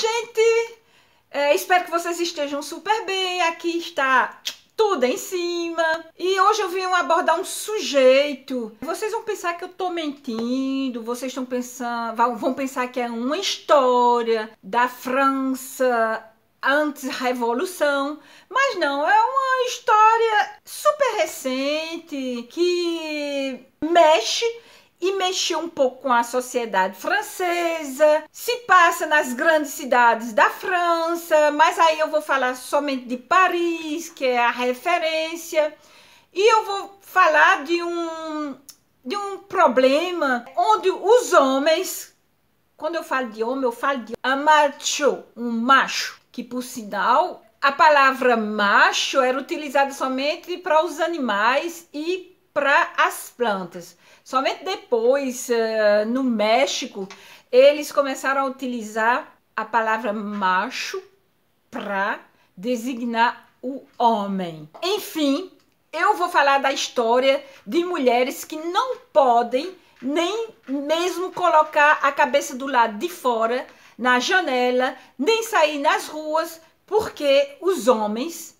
gente! É, espero que vocês estejam super bem. Aqui está tudo em cima. E hoje eu vim abordar um sujeito. Vocês vão pensar que eu tô mentindo, vocês estão pensando, vão pensar que é uma história da França antes da revolução, mas não, é uma história super recente que mexe e mexer um pouco com a sociedade francesa, se passa nas grandes cidades da França, mas aí eu vou falar somente de Paris, que é a referência, e eu vou falar de um, de um problema onde os homens, quando eu falo de homem, eu falo de um macho, um macho, que por sinal a palavra macho era utilizada somente para os animais e para as plantas. Somente depois, uh, no México, eles começaram a utilizar a palavra macho para designar o homem. Enfim, eu vou falar da história de mulheres que não podem nem mesmo colocar a cabeça do lado de fora na janela, nem sair nas ruas, porque os homens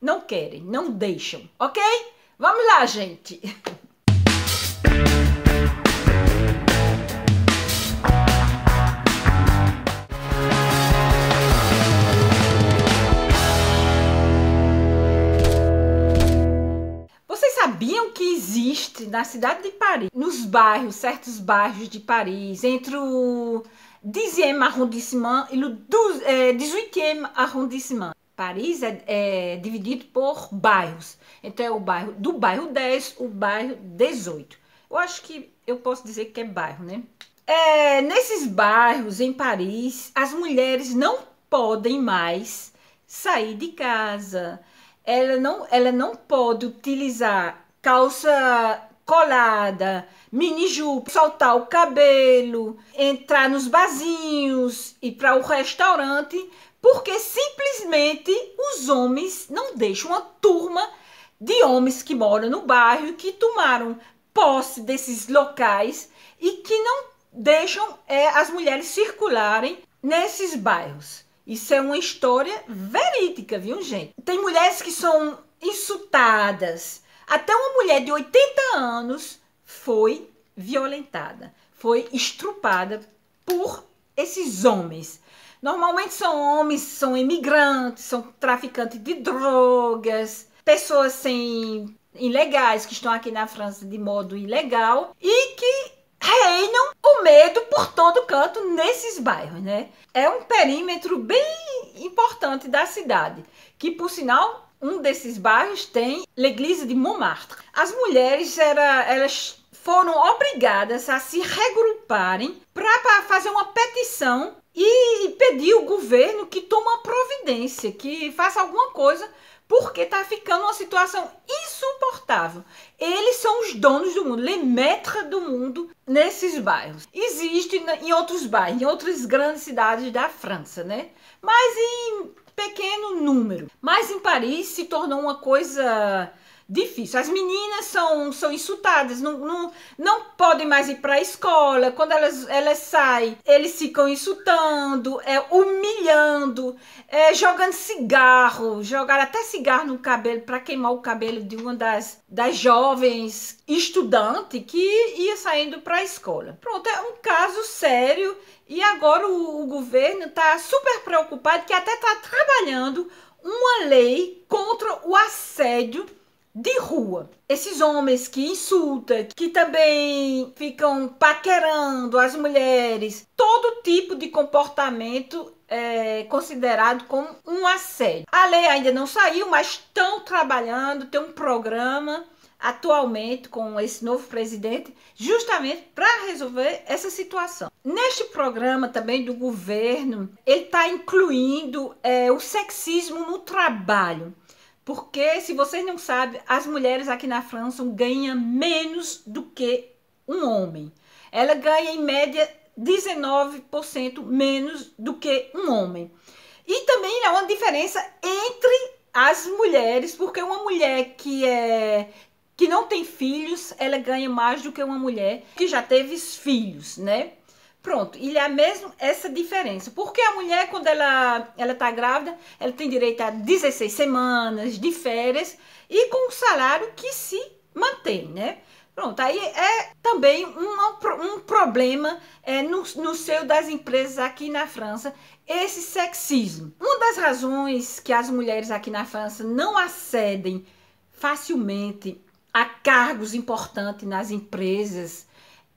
não querem, não deixam, ok? Vamos lá, gente! Vocês sabiam que existe na cidade de Paris, nos bairros, certos bairros de Paris, entre o 10e arrondissement e o 18e eh, arrondissement? Paris é, é dividido por bairros. Então é o bairro do bairro 10, o bairro 18. Eu acho que eu posso dizer que é bairro, né? É, nesses bairros em Paris, as mulheres não podem mais sair de casa. Ela não, ela não pode utilizar calça colada, mini jupe, soltar o cabelo, entrar nos bazinhos e para o restaurante, porque simplesmente os homens não deixam a turma de homens que moram no bairro e que tomaram posse desses locais e que não deixam é, as mulheres circularem nesses bairros. Isso é uma história verídica, viu, gente? Tem mulheres que são insultadas. Até uma mulher de 80 anos foi violentada, foi estrupada por esses homens. Normalmente são homens, são imigrantes, são traficantes de drogas, pessoas sem assim, ilegais que estão aqui na França de modo ilegal e que reinam o medo por todo canto nesses bairros, né? É um perímetro bem importante da cidade, que por sinal um desses bairros tem l'Église de Montmartre. As mulheres era, elas foram obrigadas a se regruparem para fazer uma petição e pedir o governo que tome uma providência, que faça alguma coisa porque está ficando uma situação insuportável. Eles são os donos do mundo, les maîtres do mundo nesses bairros. Existe em outros bairros, em outras grandes cidades da França, né? Mas em pequeno número. Mas em Paris se tornou uma coisa difícil. As meninas são, são insultadas, não, não, não podem mais ir para a escola. Quando elas, elas saem, eles ficam insultando, é, humilhando, é, jogando cigarro, jogaram até cigarro no cabelo para queimar o cabelo de uma das, das jovens estudante que ia saindo para a escola. Pronto, é um caso sério e agora o, o governo está super preocupado que até está trabalhando uma lei contra o assédio de rua. Esses homens que insultam, que também ficam paquerando as mulheres, todo tipo de comportamento é considerado como um assédio. A lei ainda não saiu, mas estão trabalhando, tem um programa atualmente com esse novo presidente, justamente para resolver essa situação. Neste programa também do governo, ele está incluindo é, o sexismo no trabalho. Porque, se vocês não sabem, as mulheres aqui na França ganham menos do que um homem. Ela ganha, em média, 19% menos do que um homem. E também há uma diferença entre as mulheres, porque uma mulher que é que não tem filhos, ela ganha mais do que uma mulher que já teve filhos, né? Pronto, e há é mesmo essa diferença. Porque a mulher, quando ela ela está grávida, ela tem direito a 16 semanas de férias e com um salário que se mantém, né? Pronto, aí é também um, um problema é, no, no seio das empresas aqui na França, esse sexismo. Uma das razões que as mulheres aqui na França não acedem facilmente a cargos importantes nas empresas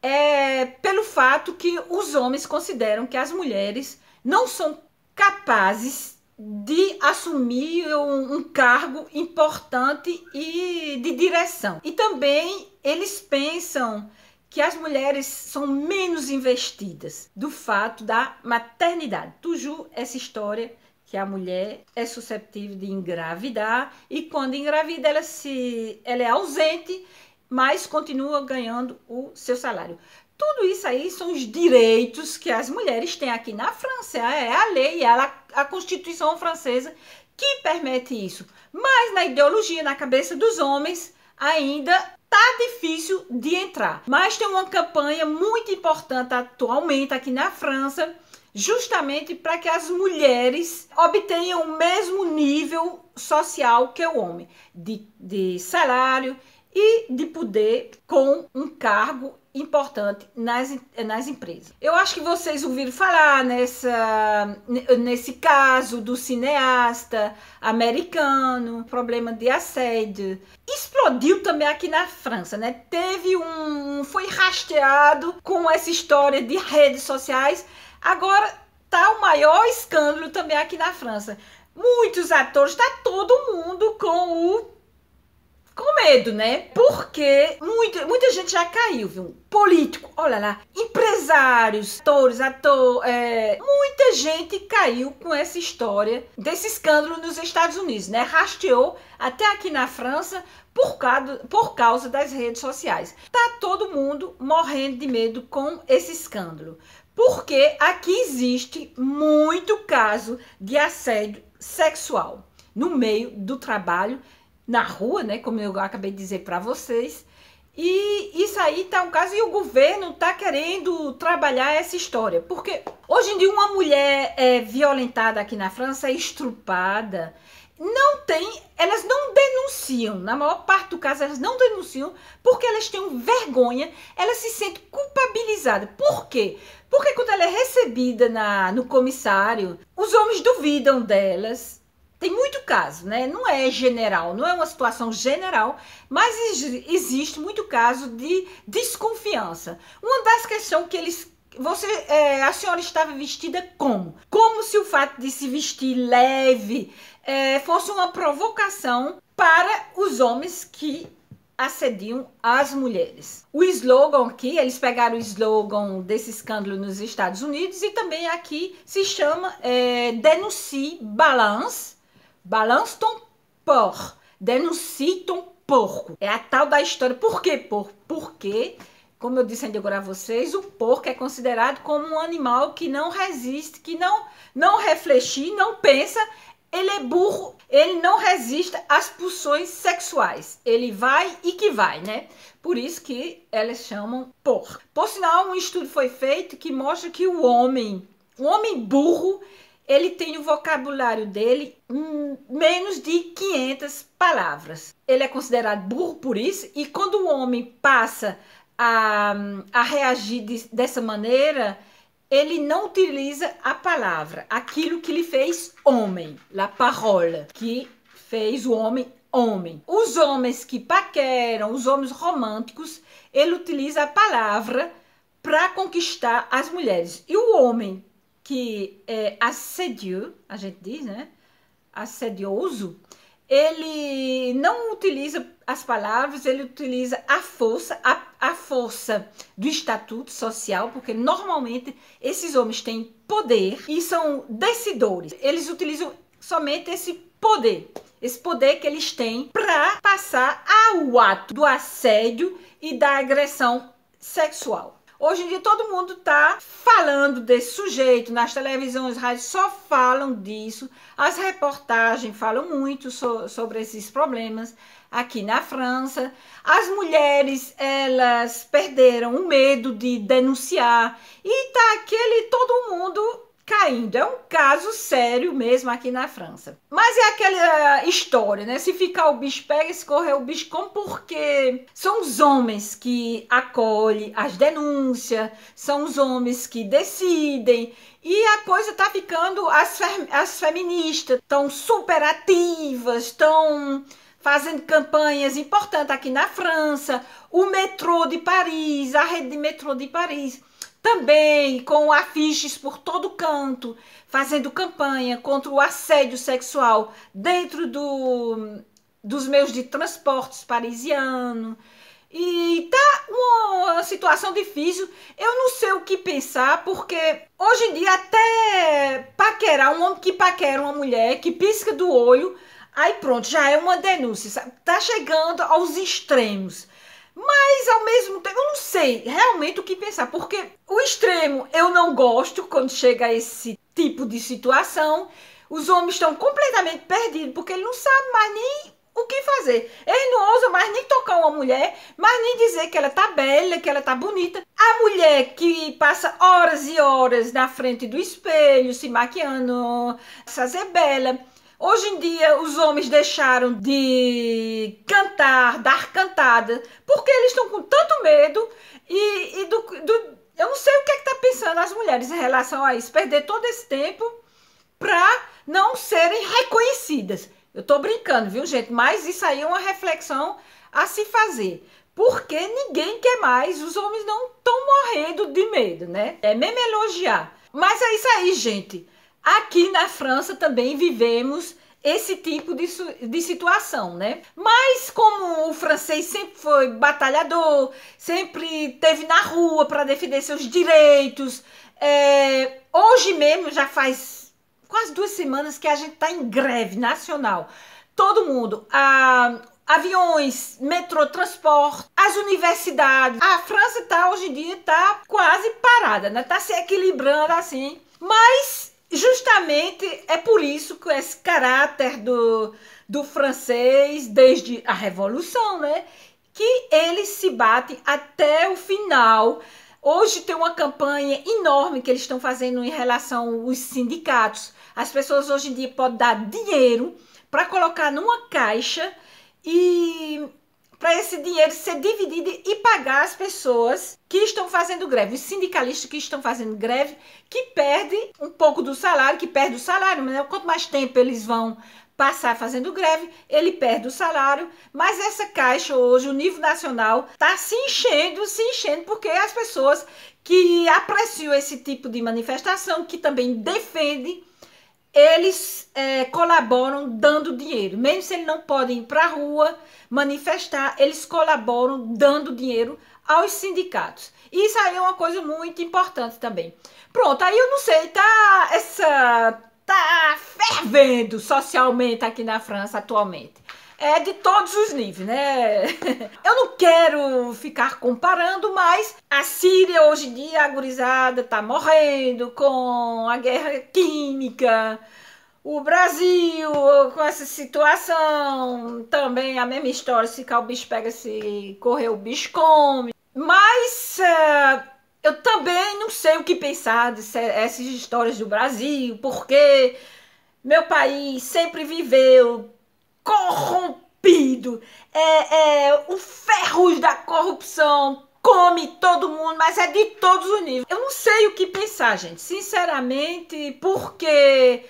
é, pelo fato que os homens consideram que as mulheres não são capazes de assumir um, um cargo importante e de direção. E também eles pensam que as mulheres são menos investidas do fato da maternidade. Tuju essa história que a mulher é susceptível de engravidar e quando engravida ela se ela é ausente mas continua ganhando o seu salário. Tudo isso aí são os direitos que as mulheres têm aqui na França, é a lei, ela, é a Constituição francesa que permite isso. Mas na ideologia, na cabeça dos homens, ainda tá difícil de entrar. Mas tem uma campanha muito importante atualmente aqui na França, justamente para que as mulheres obtenham o mesmo nível social que o homem, de, de salário, e de poder com um cargo importante nas, nas empresas. Eu acho que vocês ouviram falar nessa, nesse caso do cineasta americano, problema de assédio. Explodiu também aqui na França, né? Teve um. foi rasteado com essa história de redes sociais. Agora tá o maior escândalo também aqui na França. Muitos atores, tá todo mundo com o com medo, né? Porque muito, muita gente já caiu, viu? Político, olha lá, empresários, atores, ator, é, muita gente caiu com essa história desse escândalo nos Estados Unidos, né? Rasteou até aqui na França por causa, por causa das redes sociais. Tá todo mundo morrendo de medo com esse escândalo. Porque aqui existe muito caso de assédio sexual no meio do trabalho na rua, né? Como eu acabei de dizer para vocês. E isso aí tá um caso e o governo tá querendo trabalhar essa história, porque hoje em dia uma mulher é violentada aqui na França, é estrupada, não tem, elas não denunciam, na maior parte do caso elas não denunciam, porque elas têm vergonha, elas se sentem culpabilizadas. Por quê? Porque quando ela é recebida na, no comissário, os homens duvidam delas, tem muito caso, né? Não é general, não é uma situação general, mas existe muito caso de desconfiança. Uma das questões que eles você, é, a senhora estava vestida como? Como se o fato de se vestir leve é, fosse uma provocação para os homens que assediam as mulheres. O slogan aqui, eles pegaram o slogan desse escândalo nos Estados Unidos e também aqui se chama é, Denuncie Balance Balance ton porc. Denuncie ton porco. É a tal da história. Por que porco? Porque, como eu disse ainda agora a vocês, o porco é considerado como um animal que não resiste, que não, não refletir, não pensa. Ele é burro, ele não resiste às pulsões sexuais. Ele vai e que vai, né? Por isso que elas chamam porco. Por sinal, um estudo foi feito que mostra que o homem, um homem burro, ele tem o vocabulário dele menos de 500 palavras. Ele é considerado burro por isso, e quando o homem passa a, a reagir de, dessa maneira, ele não utiliza a palavra, aquilo que lhe fez homem, la parole, que fez o homem homem. Os homens que paqueram, os homens românticos, ele utiliza a palavra para conquistar as mulheres. E o homem que é assédio, a gente diz, né? Assedioso, ele não utiliza as palavras, ele utiliza a força, a, a força do estatuto social, porque normalmente esses homens têm poder e são decidores. Eles utilizam somente esse poder, esse poder que eles têm para passar ao ato do assédio e da agressão sexual. Hoje em dia todo mundo tá falando desse sujeito, nas televisões, rádios só falam disso. As reportagens falam muito so, sobre esses problemas aqui na França. As mulheres, elas perderam o medo de denunciar e tá aquele todo mundo caindo. É um caso sério mesmo aqui na França. Mas é aquela eh, história, né? Se ficar o bicho pega, se correr o bicho como porque são os homens que acolhem as denúncias, são os homens que decidem. E a coisa tá ficando. As, fem, as feministas estão super ativas, estão fazendo campanhas importantes aqui na França, o metrô de Paris, a rede de metrô de Paris também com afiches por todo canto, fazendo campanha contra o assédio sexual dentro do, dos meios de transportes parisiano. E tá uma situação difícil. Eu não sei o que pensar, porque hoje em dia até paquerar um homem que paquera uma mulher, que pisca do olho, aí pronto, já é uma denúncia. Sabe? Tá chegando aos extremos. Mas ao mesmo tempo, eu não sei realmente o que pensar, porque o extremo eu não gosto quando chega a esse tipo de situação. Os homens estão completamente perdidos, porque ele não sabe mais nem o que fazer. Eles não ousa mais nem tocar uma mulher, mas nem dizer que ela tá bela, que ela tá bonita. A mulher que passa horas e horas na frente do espelho, se maquiando, fazer bela Hoje em dia, os homens deixaram de cantar, dar cantada, porque eles estão com tanto medo e, e do, do, eu não sei o que é está pensando as mulheres em relação a isso, perder todo esse tempo para não serem reconhecidas. Eu estou brincando, viu, gente? Mas isso aí é uma reflexão a se fazer. Porque ninguém quer mais, os homens não estão morrendo de medo, né? É mesmo elogiar. Mas é isso aí, gente. Aqui na França também vivemos esse tipo de, de situação, né? Mas como o francês sempre foi batalhador, sempre teve na rua para defender seus direitos, é, hoje mesmo já faz quase duas semanas que a gente está em greve nacional. Todo mundo, a, aviões, metrô, transporte, as universidades. A França está hoje em dia está quase parada, né? Tá se equilibrando assim, mas Justamente é por isso que esse caráter do, do francês, desde a Revolução, né? Que eles se batem até o final. Hoje tem uma campanha enorme que eles estão fazendo em relação aos sindicatos. As pessoas hoje em dia podem dar dinheiro para colocar numa caixa e para esse dinheiro ser dividido e pagar as pessoas que estão fazendo greve, os sindicalistas que estão fazendo greve, que perdem um pouco do salário, que perde o salário, mas é quanto mais tempo eles vão passar fazendo greve, ele perde o salário, mas essa caixa hoje, o nível nacional, está se enchendo, se enchendo, porque as pessoas que apreciam esse tipo de manifestação, que também defendem eles é, colaboram dando dinheiro. Mesmo se eles não podem ir para a rua manifestar, eles colaboram dando dinheiro aos sindicatos. Isso aí é uma coisa muito importante também. Pronto, aí eu não sei, tá essa tá fervendo socialmente aqui na França atualmente é de todos os níveis, né? Eu não quero ficar comparando, mas a Síria hoje em dia, agorizada, tá morrendo com a guerra química. O Brasil, com essa situação, também a mesma história, se cá o bicho pega, se correr o bicho come. Mas uh, eu também não sei o que pensar dessas histórias do Brasil, porque meu país sempre viveu corrompido, é, é, o ferruz da corrupção come todo mundo, mas é de todos os níveis. Eu não sei o que pensar, gente, sinceramente, porque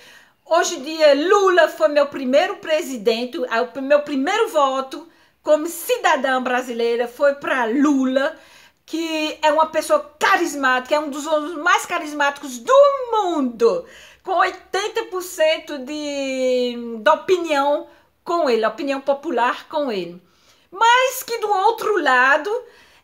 hoje em dia Lula foi meu primeiro presidente, é o meu primeiro voto como cidadã brasileira foi para Lula, que é uma pessoa carismática, é um dos homens mais carismáticos do mundo, com 80% de, da opinião com ele, a opinião popular com ele. Mas que do outro lado,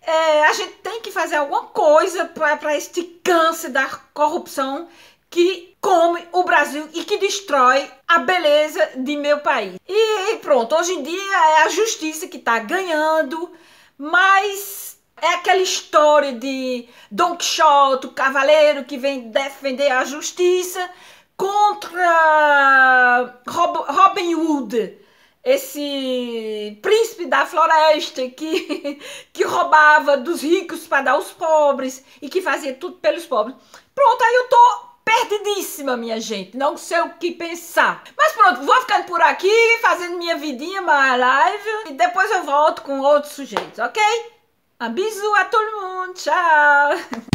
é, a gente tem que fazer alguma coisa para este câncer da corrupção que come o Brasil e que destrói a beleza de meu país. E pronto, hoje em dia é a justiça que está ganhando, mas é aquela história de Don Quixote, o cavaleiro que vem defender a justiça contra Robin Hood esse príncipe da floresta que, que roubava dos ricos para dar aos pobres e que fazia tudo pelos pobres. Pronto, aí eu tô perdidíssima, minha gente. Não sei o que pensar. Mas pronto, vou ficando por aqui, fazendo minha vidinha, minha live. E depois eu volto com outros sujeitos, ok? Um bisu a todo mundo. Tchau!